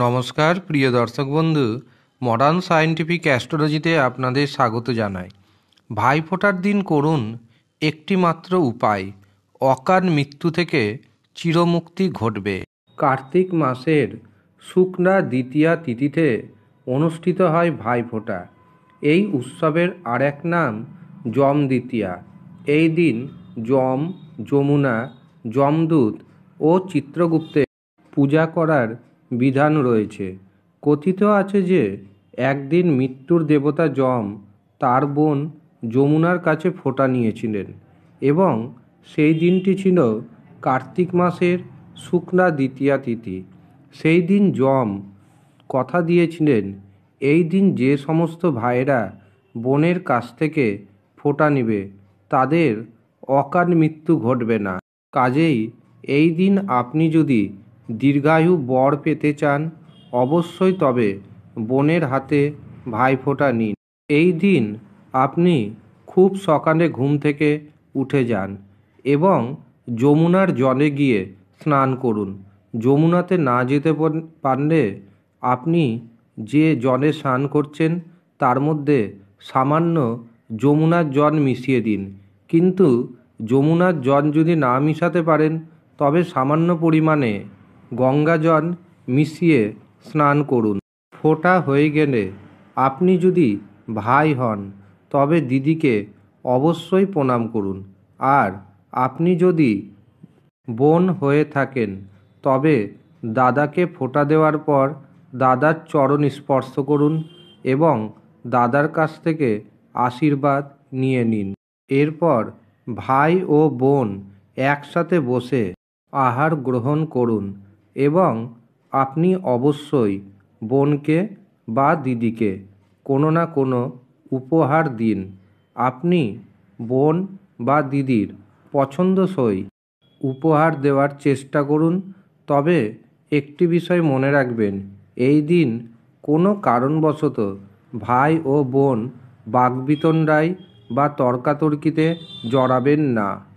নমস্কার প্রিয় দর্শক বন্ধু মডার্ন সায়েন্টিফিক অ্যাস্ট্রোলজিতে আপনাদের স্বাগত জানাই ভাইফোঁটার দিন করুন একটি মাত্র উপায় অকার মৃত্যু থেকে চিরমুক্তি ঘটবে কার্তিক মাসের শুকনা দ্বিতীয়া তিথিতে অনুষ্ঠিত হয় ভাইফোঁটা এই উৎসবের আরেক নাম যম দ্বিতীয়া এই দিন যম যমুনা যমদূত ও চিত্রগুপ্তে পূজা করার বিধান রয়েছে কথিত আছে যে একদিন মৃত্যুর দেবতা যম তার বোন যমুনার কাছে ফোঁটা নিয়েছিলেন এবং সেই দিনটি ছিল কার্তিক মাসের শুক্লা দ্বিতীয়া তিথি সেই দিন যম কথা দিয়েছিলেন এই দিন যে সমস্ত ভাইরা বোনের কাছ থেকে ফোঁটা নিবে তাদের অকাল মৃত্যু ঘটবে না কাজেই এই দিন আপনি যদি দীর্ঘায়ু বর পেতে চান অবশ্যই তবে বোনের হাতে ভাইফোঁটা নিন এই দিন আপনি খুব সকালে ঘুম থেকে উঠে যান এবং যমুনার জলে গিয়ে স্নান করুন যমুনাতে না যেতে পারলে আপনি যে জলে স্নান করছেন তার মধ্যে সামান্য যমুনার জল মিশিয়ে দিন কিন্তু যমুনার জল যদি না মিশাতে পারেন তবে সামান্য পরিমাণে গঙ্গাজল মিশিয়ে স্নান করুন ফোটা হয়ে গেলে আপনি যদি ভাই হন তবে দিদিকে অবশ্যই প্রণাম করুন আর আপনি যদি বোন হয়ে থাকেন তবে দাদাকে ফোটা দেওয়ার পর দাদার চরণ স্পর্শ করুন এবং দাদার কাছ থেকে আশীর্বাদ নিয়ে নিন এরপর ভাই ও বোন একসাথে বসে আহার গ্রহণ করুন এবং আপনি অবশ্যই বোনকে বা দিদিকে কোনো না কোনো উপহার দিন আপনি বোন বা দিদির পছন্দসই উপহার দেওয়ার চেষ্টা করুন তবে একটি বিষয় মনে রাখবেন এই দিন কোনো কারণবশত ভাই ও বোন বাগবিতণ্ডায় বা তর্কাতর্কিতে জড়াবেন না